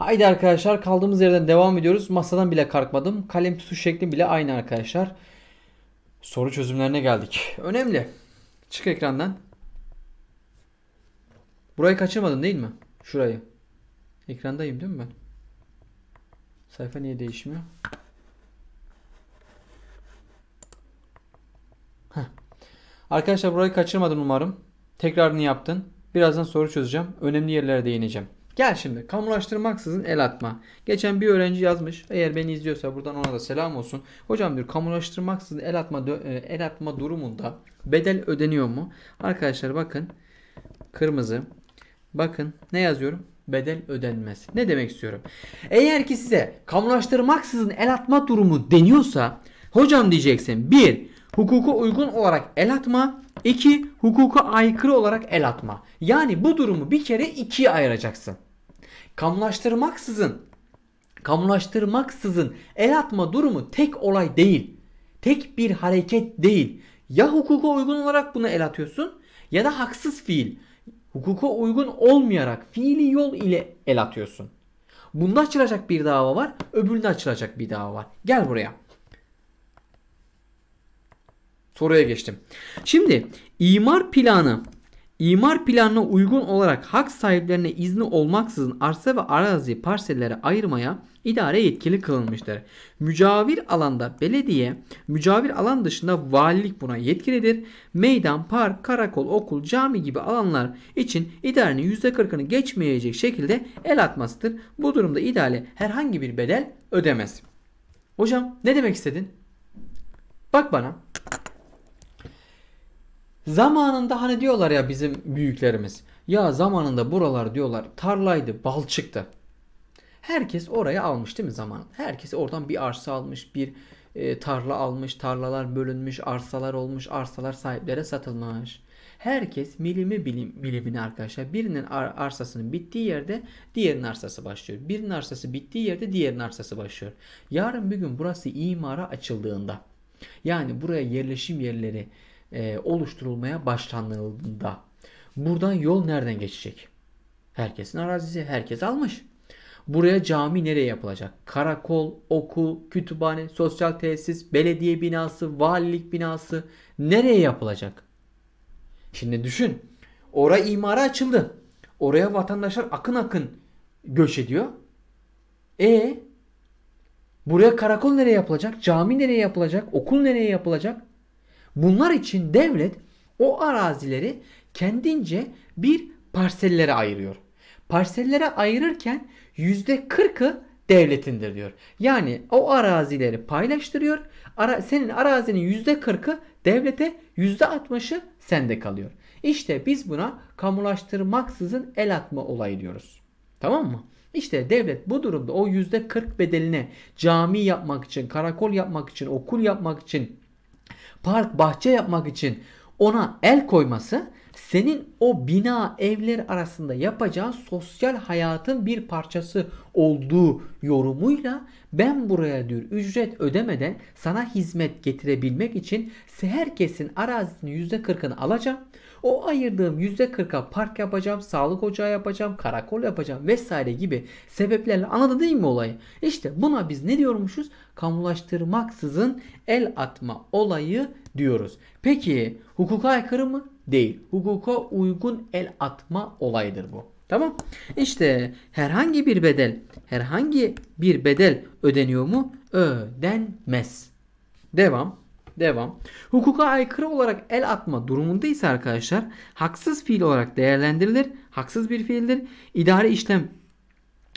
Haydi arkadaşlar kaldığımız yerden devam ediyoruz. Masadan bile kalkmadım. Kalem tutuş şekli bile aynı arkadaşlar. Soru çözümlerine geldik. Önemli. Çık ekrandan. Burayı kaçırmadın değil mi? Şurayı. Ekrandayım değil mi ben? Sayfa niye değişmiyor? Heh. Arkadaşlar burayı kaçırmadın umarım. Tekrarını yaptın. Birazdan soru çözeceğim. Önemli yerlere değineceğim. Gel şimdi kamulaştırmaksızın el atma. Geçen bir öğrenci yazmış. Eğer beni izliyorsa buradan ona da selam olsun. Hocam diyor kamulaştırmaksızın el atma e, el atma durumunda bedel ödeniyor mu? Arkadaşlar bakın kırmızı. Bakın ne yazıyorum? Bedel ödenmez. Ne demek istiyorum? Eğer ki size kamulaştırmaksızın el atma durumu deniyorsa hocam diyeceksin. bir Hukuka uygun olarak el atma. 2. Hukuka aykırı olarak el atma. Yani bu durumu bir kere ikiye ayıracaksın. Kamulaştırmaksızın kamulaştırmaksızın el atma durumu tek olay değil. Tek bir hareket değil. Ya hukuka uygun olarak bunu el atıyorsun ya da haksız fiil. Hukuka uygun olmayarak fiili yol ile el atıyorsun. Bunda açılacak bir dava var, öbüründe açılacak bir dava var. Gel buraya. Soruya geçtim. Şimdi imar planı İmar planına uygun olarak hak sahiplerine izni olmaksızın arsa ve arazi parsellere ayırmaya idare yetkili kılınmıştır. Mücavir alanda belediye, mücavir alan dışında valilik buna yetkilidir. Meydan, park, karakol, okul, cami gibi alanlar için idarenin %40'ını geçmeyecek şekilde el atmasıdır. Bu durumda idare herhangi bir bedel ödemez. Hocam ne demek istedin? Bak bana. Zamanında hani diyorlar ya bizim büyüklerimiz. Ya zamanında buralar diyorlar tarlaydı, balçıktı. Herkes oraya almış değil mi zaman? Herkes oradan bir arsa almış, bir e, tarla almış, tarlalar bölünmüş, arsalar olmuş, arsalar sahiplere satılmış. Herkes milimi bilim, milimini arkadaşlar. Birinin ar- arsasının bittiği yerde diğerinin arsası başlıyor. Birinin arsası bittiği yerde diğerinin arsası başlıyor. Yarın bir gün burası imara açıldığında yani buraya yerleşim yerleri, e, oluşturulmaya başlanıldığında. Buradan yol nereden geçecek? Herkesin arazisi, herkes almış. Buraya cami nereye yapılacak? Karakol, okul, kütüphane, sosyal tesis, belediye binası, valilik binası nereye yapılacak? Şimdi düşün. Oraya imara açıldı. Oraya vatandaşlar akın akın göç ediyor. E buraya karakol nereye yapılacak? Cami nereye yapılacak? Okul nereye yapılacak? Bunlar için devlet o arazileri kendince bir parsellere ayırıyor. Parsellere ayırırken %40'ı devletindir diyor. Yani o arazileri paylaştırıyor. Ara, senin arazinin %40'ı devlete, %60'ı sende kalıyor. İşte biz buna kamulaştırmaksızın el atma olayı diyoruz. Tamam mı? İşte devlet bu durumda o %40 bedeline cami yapmak için, karakol yapmak için, okul yapmak için park, bahçe yapmak için ona el koyması senin o bina evler arasında yapacağın sosyal hayatın bir parçası olduğu yorumuyla ben buraya diyor ücret ödemeden sana hizmet getirebilmek için herkesin arazinin %40'ını alacağım. O ayırdığım %40'a park yapacağım, sağlık ocağı yapacağım, karakol yapacağım vesaire gibi sebeplerle anladı değil mi olayı? İşte buna biz ne diyormuşuz? Kamulaştırmaksızın el atma olayı diyoruz. Peki hukuka aykırı mı? Değil. Hukuka uygun el atma olayıdır bu. Tamam. İşte herhangi bir bedel, herhangi bir bedel ödeniyor mu? Ödenmez. Devam. Devam. Hukuka aykırı olarak el atma durumunda ise arkadaşlar haksız fiil olarak değerlendirilir. Haksız bir fiildir. İdari işlem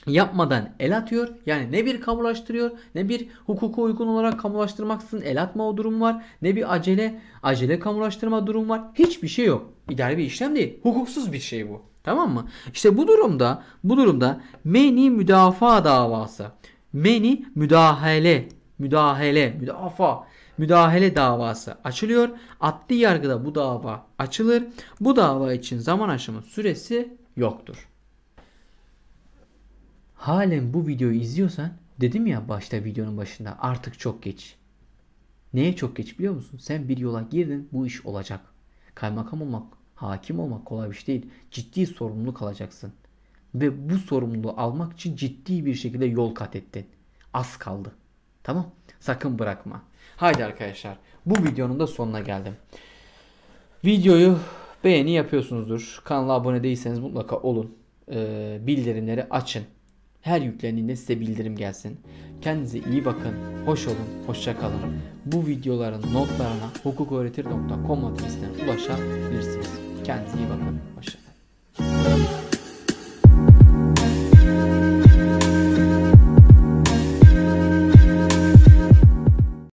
yapmadan el atıyor. Yani ne bir kamulaştırıyor ne bir hukuka uygun olarak kamulaştırmaksızın el atma o durum var. Ne bir acele acele kamulaştırma durum var. Hiçbir şey yok. İdari bir işlem değil. Hukuksuz bir şey bu. Tamam mı? İşte bu durumda bu durumda meni müdafaa davası. Meni müdahale müdahale müdafaa müdahale davası açılıyor. Adli yargıda bu dava açılır. Bu dava için zaman aşımı süresi yoktur. Halen bu videoyu izliyorsan dedim ya başta videonun başında artık çok geç. Neye çok geç biliyor musun? Sen bir yola girdin bu iş olacak. Kaymakam olmak, hakim olmak kolay bir şey değil. Ciddi sorumluluk alacaksın. Ve bu sorumluluğu almak için ciddi bir şekilde yol kat ettin. Az kaldı. Tamam. Sakın bırakma. Haydi arkadaşlar. Bu videonun da sonuna geldim. Videoyu beğeni yapıyorsunuzdur. Kanala abone değilseniz mutlaka olun. Ee, bildirimleri açın. Her yüklendiğinde size bildirim gelsin. Kendinize iyi bakın. Hoş olun. Hoşça kalın. Bu videoların notlarına hukuköğretir.com adresinden ulaşabilirsiniz. Kendinize iyi bakın. Hoşçakalın.